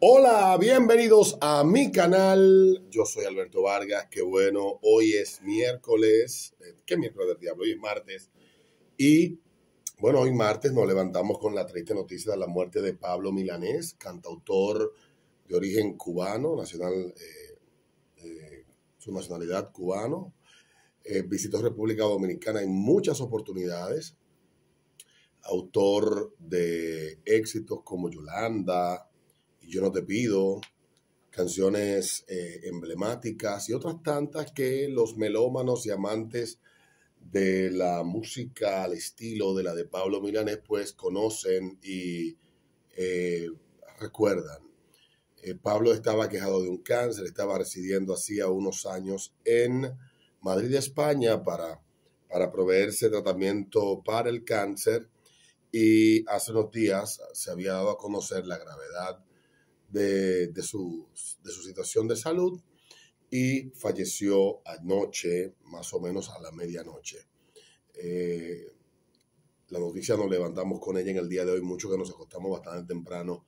Hola, bienvenidos a mi canal. Yo soy Alberto Vargas. Qué bueno, hoy es miércoles. Eh, ¿Qué miércoles del diablo? Hoy es martes. Y bueno, hoy martes nos levantamos con la triste noticia de la muerte de Pablo Milanés, cantautor de origen cubano, nacional, eh, eh, su nacionalidad cubano. visitó República Dominicana en muchas oportunidades. Autor de éxitos como Yolanda, yo no te pido, canciones eh, emblemáticas y otras tantas que los melómanos y amantes de la música al estilo de la de Pablo Milanés pues conocen y eh, recuerdan. Eh, Pablo estaba quejado de un cáncer, estaba residiendo hacía unos años en Madrid, España, para, para proveerse tratamiento para el cáncer y hace unos días se había dado a conocer la gravedad de, su, situación de salud y falleció anoche, más o menos a la medianoche. Eh, la noticia nos levantamos con ella en el día de hoy, mucho que nos acostamos bastante temprano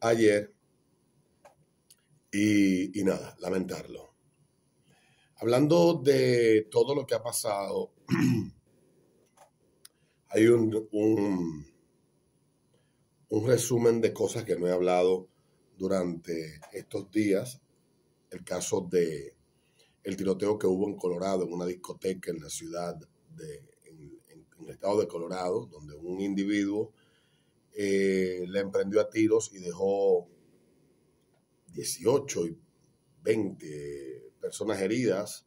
ayer. Y, nada, lamentarlo. Hablando de todo lo que ha pasado, hay un, un resumen de cosas que no he hablado durante estos días el caso de el tiroteo que hubo en Colorado, en una discoteca en la ciudad de, en, el estado de Colorado, donde un individuo eh, le emprendió a tiros y dejó 18 y 20 personas heridas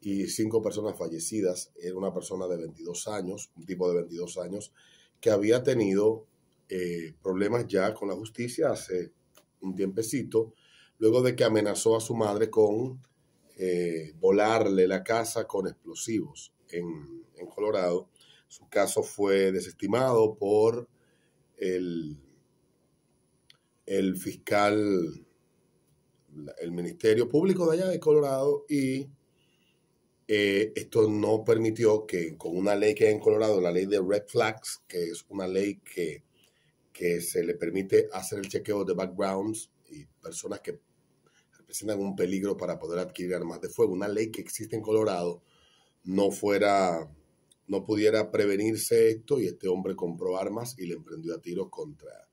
y 5 personas fallecidas. Era una persona de 22 años, un tipo de 22 años, que había tenido eh, problemas ya con la justicia hace un tiempecito, luego de que amenazó a su madre con eh, volarle la casa con explosivos en, Colorado. Su caso fue desestimado por el, el fiscal, el Ministerio Público de allá de Colorado y eh, esto no permitió que con una ley que hay en Colorado, la ley de Red Flags, que es una ley que que se le permite hacer el chequeo de backgrounds y personas que representan un peligro para poder adquirir armas de fuego. Una ley que existe en Colorado no fuera, no pudiera prevenirse esto y este hombre compró armas y le emprendió a tiros contra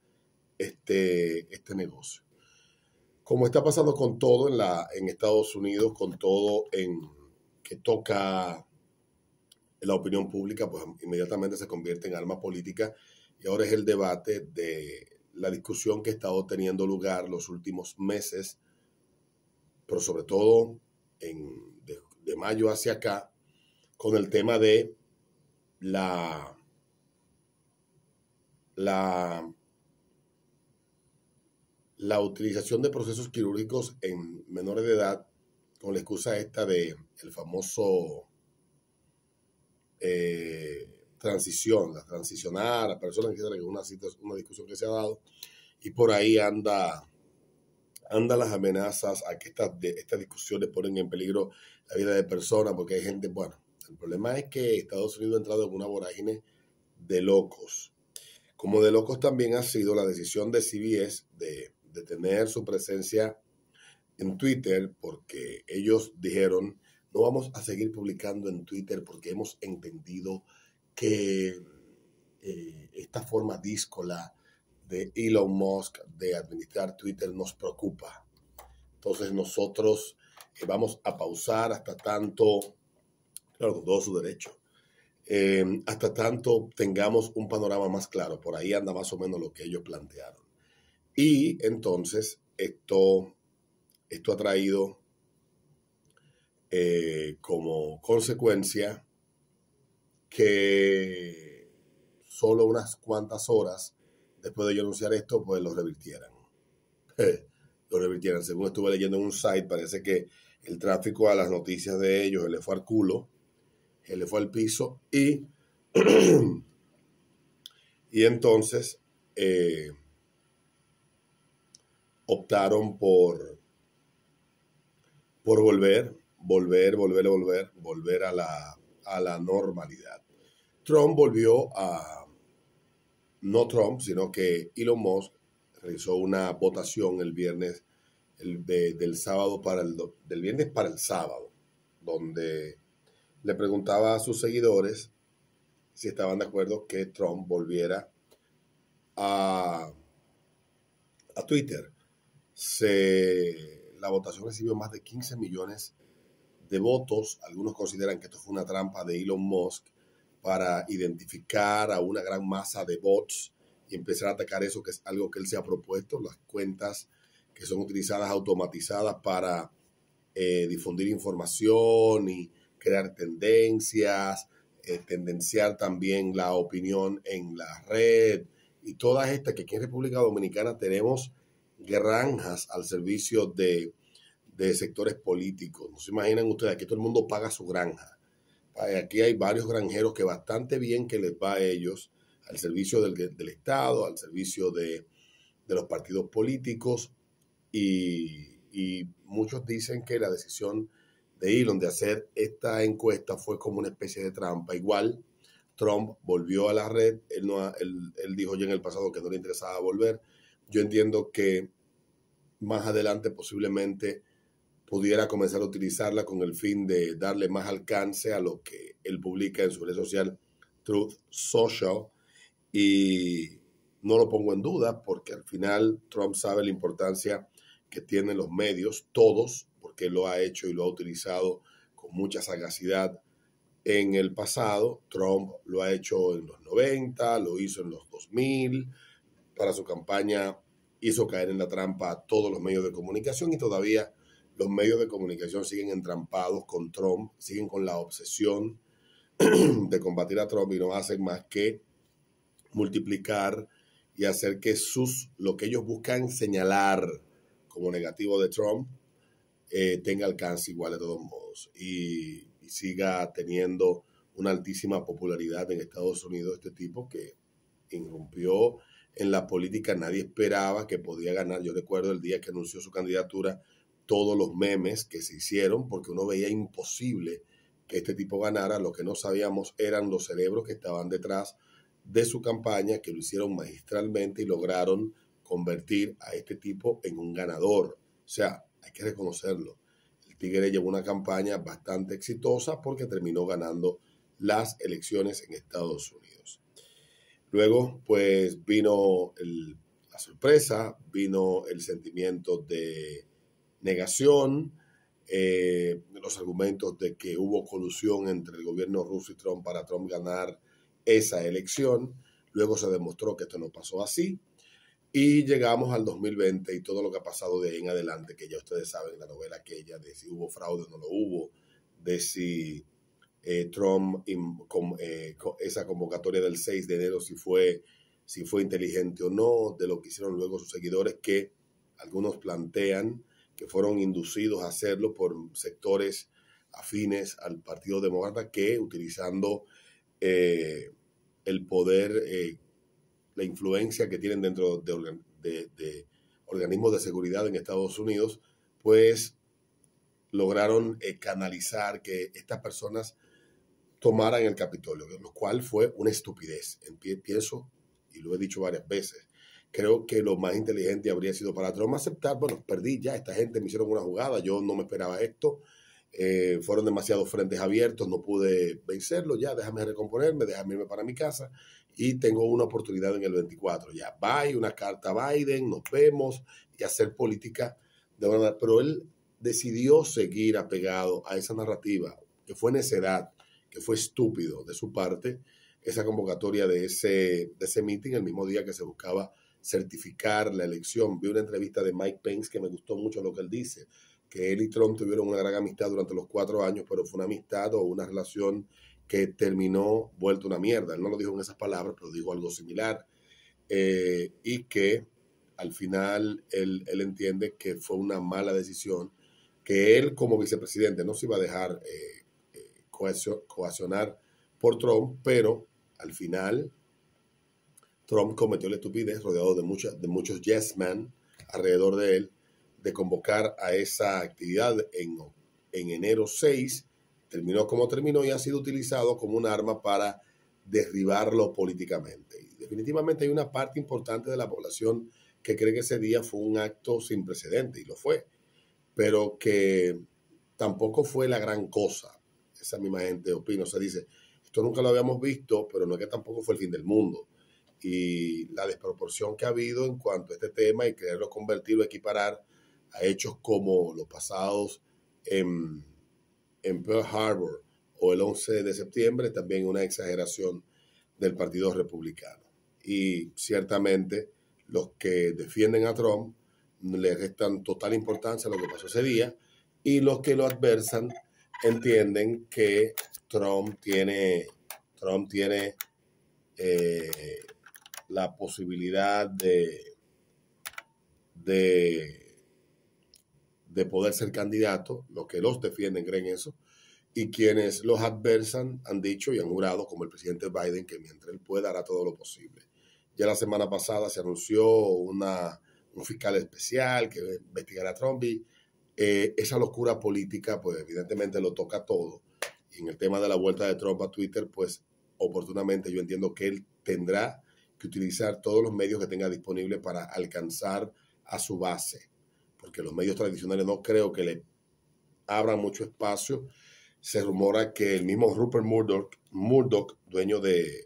este, este negocio. Como está pasando con todo en, la, en Estados Unidos, con todo en que toca la opinión pública, pues inmediatamente se convierte en arma política y ahora es el debate de la discusión que ha estado teniendo lugar los últimos meses, pero sobre todo de, mayo hacia acá, con el tema de la, la, la utilización de procesos quirúrgicos en menores de edad con la excusa esta de el famoso eh, transición, la transicionar a personas, que es una, una discusión que se ha dado, y por ahí anda andan las amenazas a que estas, de, discusiones ponen en peligro la vida de personas, porque hay gente, bueno, el problema es que Estados Unidos ha entrado en una vorágine de locos. Como de locos también ha sido la decisión de CBS de, de tener su presencia en Twitter, porque ellos dijeron, no vamos a seguir publicando en Twitter porque hemos entendido que eh, esta forma díscola de Elon Musk de administrar Twitter nos preocupa. Entonces nosotros eh, vamos a pausar hasta tanto, claro, con todo su derecho, eh, hasta tanto tengamos un panorama más claro. Por ahí anda más o menos lo que ellos plantearon. Y entonces esto, esto ha traído como consecuencia que solo unas cuantas horas después de yo anunciar esto, pues lo revirtieran. lo revirtieran. Según estuve leyendo en un site, parece que el tráfico a las noticias de ellos le fue al culo, le fue al piso y, y entonces eh, optaron por, por volver, volver, volver, volver, volver a la a la normalidad. Trump volvió a, no Trump, sino que Elon Musk realizó una votación el viernes, del sábado para el, del viernes para el sábado, donde le preguntaba a sus seguidores si estaban de acuerdo que Trump volviera a, Twitter. la votación recibió más de 15 millones de votos. algunos consideran que esto fue una trampa de Elon Musk para identificar a una gran masa de bots y empezar a atacar eso, que es algo que él se ha propuesto, las cuentas que son utilizadas automatizadas para eh, difundir información y crear tendencias, eh, tendenciar también la opinión en la red y todas estas que aquí en República Dominicana tenemos granjas al servicio de de sectores políticos. No se imaginan ustedes, aquí todo el mundo paga su granja. Aquí hay varios granjeros que bastante bien que les va a ellos, al servicio del, Estado, al servicio de, los partidos políticos, y, muchos dicen que la decisión de Elon de hacer esta encuesta fue como una especie de trampa. Igual, Trump volvió a la red, él, no, él, él dijo ya en el pasado que no le interesaba volver. Yo entiendo que más adelante posiblemente pudiera comenzar a utilizarla con el fin de darle más alcance a lo que él publica en su red social Truth Social. Y no lo pongo en duda porque al final Trump sabe la importancia que tienen los medios, todos, porque lo ha hecho y lo ha utilizado con mucha sagacidad en el pasado. Trump lo ha hecho en los 90, lo hizo en los 2000, para su campaña hizo caer en la trampa a todos los medios de comunicación y todavía los medios de comunicación siguen entrampados con Trump, siguen con la obsesión de combatir a Trump y no hacen más que multiplicar y hacer que sus, lo que ellos buscan señalar como negativo de Trump eh, tenga alcance igual de todos modos y, siga teniendo una altísima popularidad en Estados Unidos este tipo que irrumpió en la política, nadie esperaba que podía ganar. Yo recuerdo el día que anunció su candidatura todos los memes que se hicieron porque uno veía imposible que este tipo ganara. Lo que no sabíamos eran los cerebros que estaban detrás de su campaña, que lo hicieron magistralmente y lograron convertir a este tipo en un ganador. O sea, hay que reconocerlo. El Tigre llevó una campaña bastante exitosa porque terminó ganando las elecciones en Estados Unidos. Luego, pues vino la sorpresa, vino el sentimiento de negación, eh, los argumentos de que hubo colusión entre el gobierno ruso y Trump para Trump ganar esa elección. Luego se demostró que esto no pasó así. Y llegamos al 2020 y todo lo que ha pasado de ahí en adelante, que ya ustedes saben la novela aquella de si hubo fraude o no lo hubo, de si eh, Trump eh, esa convocatoria del 6 de enero, si fue, si fue inteligente o no, de lo que hicieron luego sus seguidores, que algunos plantean que fueron inducidos a hacerlo por sectores afines al Partido Demócrata que utilizando eh, el poder, eh, la influencia que tienen dentro de, organismos de seguridad en Estados Unidos, pues lograron eh, canalizar que estas personas tomaran el Capitolio, lo cual fue una estupidez. Pienso, y lo he dicho varias veces, creo que lo más inteligente habría sido para Trump aceptar, bueno, perdí ya, esta gente me hicieron una jugada, yo no me esperaba esto, eh, fueron demasiados frentes abiertos, no pude vencerlo, ya déjame recomponerme, déjame irme para mi casa y tengo una oportunidad en el 24, ya, bye, una carta a Biden, nos vemos y hacer política de verdad, pero él decidió seguir apegado a esa narrativa, que fue necedad, que fue estúpido de su parte, esa convocatoria de ese, de ese meeting el mismo día que se buscaba certificar la elección. Vi una entrevista de Mike Pence que me gustó mucho lo que él dice, que él y Trump tuvieron una gran amistad durante los cuatro años, pero fue una amistad o una relación que terminó vuelta una mierda. Él no lo dijo en esas palabras, pero dijo algo similar. Eh, y que al final él, entiende que fue una mala decisión, que él como vicepresidente no se iba a dejar eh, eh, coaccionar por Trump, pero al final Trump cometió la estupidez, rodeado de, de muchos yes men alrededor de él, de convocar a esa actividad en, en enero 6, terminó como terminó y ha sido utilizado como un arma para derribarlo políticamente. definitivamente hay una parte importante de la población que cree que ese día fue un acto sin precedente, y lo fue, pero que tampoco fue la gran cosa. Esa misma gente opina, o sea, dice, esto nunca lo habíamos visto, pero no es que tampoco fue el fin del mundo y la desproporción que ha habido en cuanto a este tema y quererlo convertirlo o equiparar a hechos como los pasados en, en Pearl Harbor o el 11 de septiembre, también una exageración del Partido Republicano. Y ciertamente los que defienden a Trump le restan total importancia a lo que pasó ese día y los que lo adversan entienden que Trump tiene, Trump tiene eh, la posibilidad de, de, de poder ser candidato, los que los defienden creen eso, y quienes los adversan han dicho y han jurado, como el presidente Biden, que mientras él pueda hará todo lo posible. Ya la semana pasada se anunció una, un fiscal especial que investigará a Trump eh, esa locura política, pues evidentemente lo toca todo. Y en el tema de la vuelta de Trump a Twitter, pues oportunamente yo entiendo que él tendrá que utilizar todos los medios que tenga disponible para alcanzar a su base, porque los medios tradicionales no creo que le abran mucho espacio. Se rumora que el mismo Rupert Murdoch, dueño de,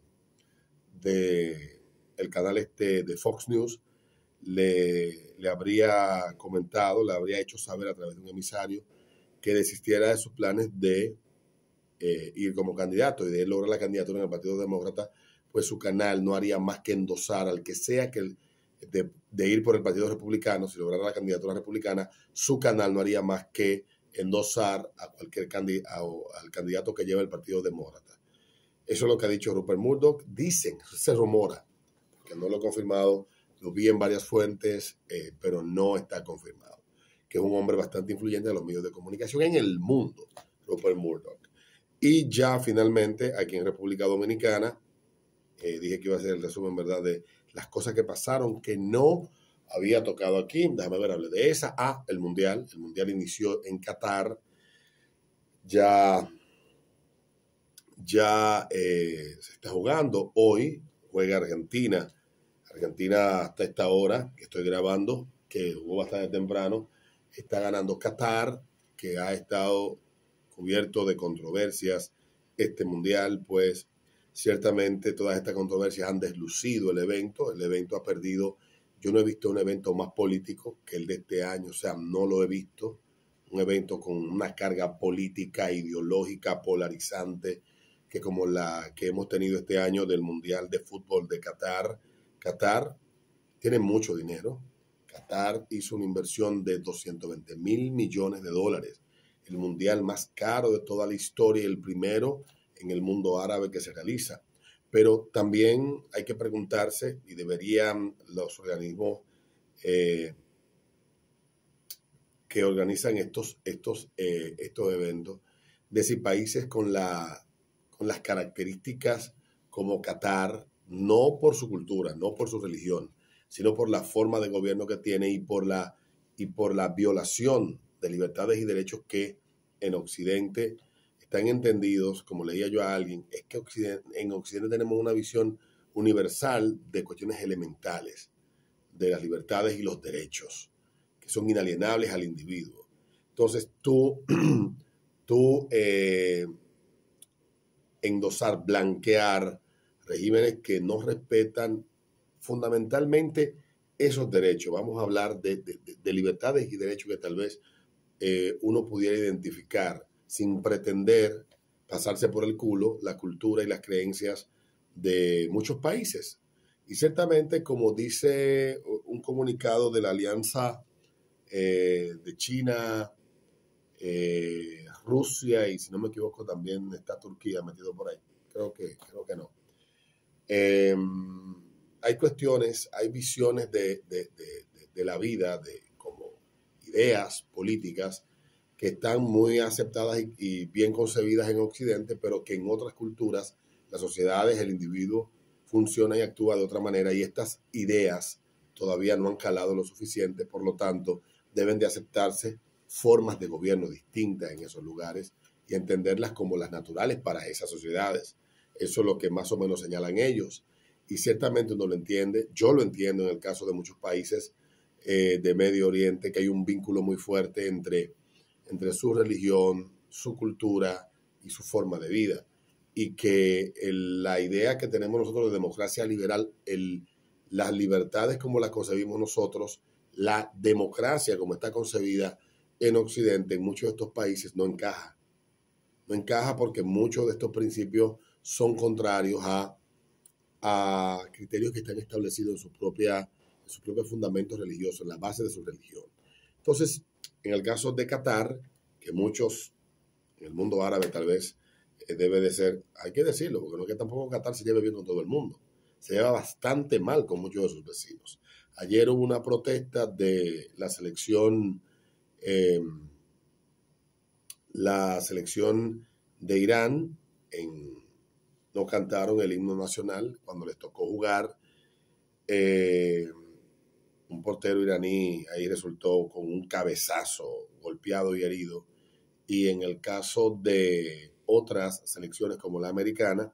de el canal este de Fox News, le, habría comentado, le habría hecho saber a través de un emisario que desistiera de sus planes de eh, ir como candidato y de lograr la candidatura en el Partido Demócrata pues su canal no haría más que endosar al que sea que de, ir por el Partido Republicano, si lograra la candidatura republicana, su canal no haría más que endosar a cualquier candidato al candidato que lleva el Partido Demócrata. Eso es lo que ha dicho Rupert Murdoch. Dicen, se rumora, que no lo ha confirmado, lo vi en varias fuentes, eh, pero no está confirmado, que es un hombre bastante influyente en los medios de comunicación en el mundo, Rupert Murdoch. Y ya finalmente, aquí en República Dominicana, eh, dije que iba a ser el resumen, ¿verdad?, de las cosas que pasaron que no había tocado aquí. Déjame ver, hable de esa. Ah, el Mundial. El Mundial inició en Qatar. Ya, ya eh, se está jugando. Hoy juega Argentina. Argentina hasta esta hora que estoy grabando, que jugó bastante temprano, está ganando Qatar, que ha estado cubierto de controversias este mundial, pues Ciertamente todas estas controversias han deslucido el evento, el evento ha perdido, yo no he visto un evento más político que el de este año, o sea, no lo he visto, un evento con una carga política, ideológica, polarizante, que como la que hemos tenido este año del Mundial de Fútbol de Qatar. Qatar tiene mucho dinero. Qatar hizo una inversión de 220 mil millones de dólares. El Mundial más caro de toda la historia, el primero en el mundo árabe que se realiza. Pero también hay que preguntarse, y deberían los organismos eh, que organizan estos, estos, eh, estos eventos, de si países con, la, con las características como Qatar, no por su cultura, no por su religión, sino por la forma de gobierno que tiene y por la, y por la violación de libertades y derechos que en Occidente están entendidos, como leía yo a alguien, es que en Occidente tenemos una visión universal de cuestiones elementales, de las libertades y los derechos, que son inalienables al individuo. Entonces, tú, tú eh, endosar, blanquear regímenes que no respetan fundamentalmente esos derechos. Vamos a hablar de, libertades y derechos que tal vez eh, uno pudiera identificar sin pretender pasarse por el culo la cultura y las creencias de muchos países. Y ciertamente, como dice un comunicado de la Alianza eh, de China, eh, Rusia y si no me equivoco también está Turquía metido por ahí. Creo que, no. Em, hay cuestiones, hay visiones de, la vida, de como ideas políticas que están muy aceptadas y, bien concebidas en Occidente, pero que en otras culturas las sociedades, el individuo funciona y actúa de otra manera y estas ideas todavía no han calado lo suficiente, por lo tanto deben de aceptarse formas de gobierno distintas en esos lugares y entenderlas como las naturales para esas sociedades. Eso es lo que más o menos señalan ellos. Y ciertamente uno lo entiende, yo lo entiendo en el caso de muchos países eh, de Medio Oriente, que hay un vínculo muy fuerte entre entre su religión, su cultura y su forma de vida. Y que la idea que tenemos nosotros de democracia liberal, las libertades como las concebimos nosotros, la democracia como está concebida en Occidente, en muchos de estos países, no encaja. No encaja porque muchos de estos principios son contrarios a, criterios que están establecidos en, su propia, en sus propios fundamentos religiosos, en la base de su religión. Entonces, en el caso de Qatar, que muchos en el mundo árabe tal vez eh, debe de ser, hay que decirlo, porque no es que tampoco Qatar se lleve bien con todo el mundo. Se lleva bastante mal con muchos de sus vecinos. Ayer hubo una protesta de la selección, eh, la selección de Irán en, no cantaron el himno nacional cuando les tocó jugar. Eh, un portero iraní ahí resultó con un cabezazo golpeado y herido. Y en el caso de otras selecciones como la americana,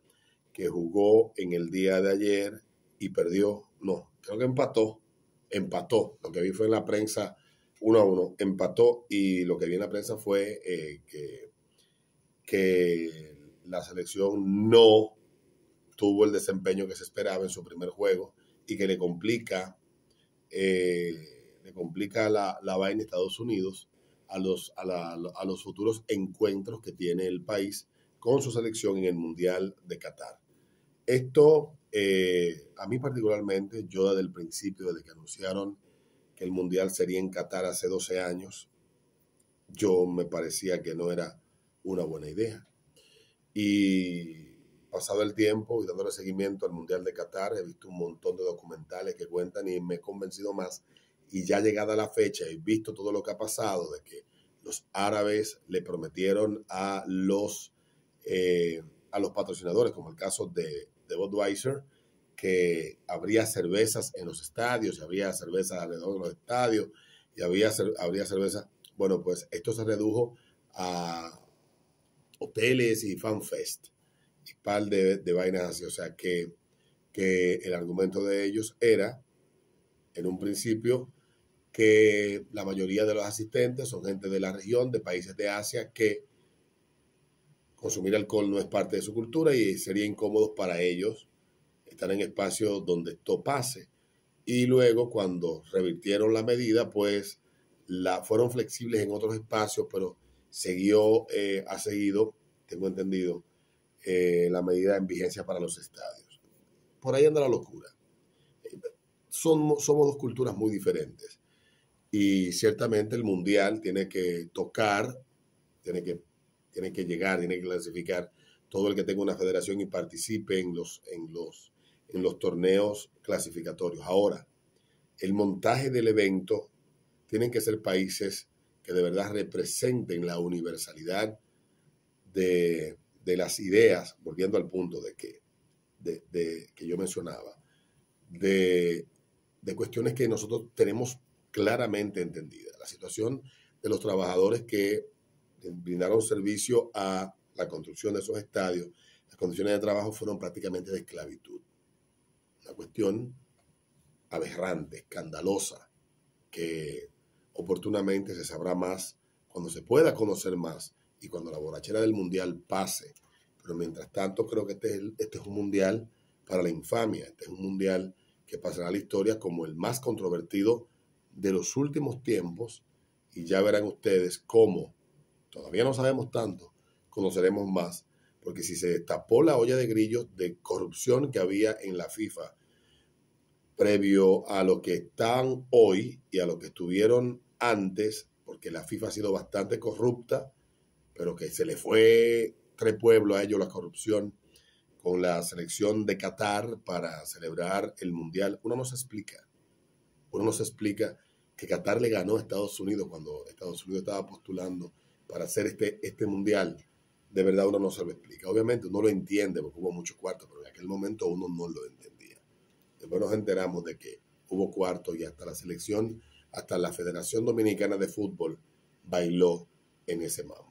que jugó en el día de ayer y perdió, no, creo que empató, empató. Lo que vi fue en la prensa uno a uno, empató y lo que vi en la prensa fue eh, que, que la selección no tuvo el desempeño que se esperaba en su primer juego y que le complica eh, le complica la, la vaina en Estados Unidos a los, a, los futuros encuentros que tiene el país con su selección en el Mundial de Qatar. Esto, eh, a mí particularmente, yo desde el principio, desde que anunciaron que el Mundial sería en Qatar hace 12 años, yo me parecía que no era una buena idea. Y pasado el tiempo y dándole seguimiento al Mundial de Qatar, he visto un montón de documentales que cuentan y me he convencido más. Y ya llegada la fecha y visto todo lo que ha pasado, de que los árabes le prometieron a los, eh, a los patrocinadores, como el caso de, de Budweiser, que habría cervezas en los estadios, y habría cervezas alrededor de los estadios, y había, habría cerveza. Bueno, pues esto se redujo a hoteles y fanfest de, de vainas O sea, que, el argumento de ellos era, en un principio, que la mayoría de los asistentes son gente de la región, de países de Asia, que consumir alcohol no es parte de su cultura y sería incómodo para ellos estar en espacios donde esto pase. Y luego, cuando revirtieron la medida, pues la, fueron flexibles en otros espacios, pero siguió, eh, ha seguido, tengo entendido, eh, la medida en vigencia para los estadios. Por ahí anda la locura. Son, somos dos culturas muy diferentes y ciertamente el mundial tiene que tocar, tiene que, tiene que llegar, tiene que clasificar todo el que tenga una federación y participe en los, en los, en los torneos clasificatorios. Ahora, el montaje del evento tienen que ser países que de verdad representen la universalidad de, de las ideas, volviendo al punto de que, de, que yo mencionaba, de, de cuestiones que nosotros tenemos claramente entendidas. La situación de los trabajadores que brindaron servicio a la construcción de esos estadios, las condiciones de trabajo fueron prácticamente de esclavitud. Una cuestión aberrante, escandalosa, que oportunamente se sabrá más cuando se pueda conocer más y cuando la borrachera del mundial pase. Pero mientras tanto, creo que este, este es, un mundial para la infamia, este es un mundial que pasará a la historia como el más controvertido de los últimos tiempos y ya verán ustedes cómo, todavía no sabemos tanto, conoceremos más, porque si se destapó la olla de grillos de corrupción que había en la FIFA previo a lo que están hoy y a lo que estuvieron antes, porque la FIFA ha sido bastante corrupta, pero que se le fue tres pueblos a ellos la corrupción con la selección de Qatar para celebrar el Mundial. Uno no se explica, uno no se explica que Qatar le ganó a Estados Unidos cuando Estados Unidos estaba postulando para hacer este, este Mundial. De verdad uno no se lo explica. Obviamente uno lo entiende porque hubo muchos cuartos, pero en aquel momento uno no lo entendía. Después nos enteramos de que hubo cuartos y hasta la selección, hasta la Federación Dominicana de Fútbol bailó en ese mambo.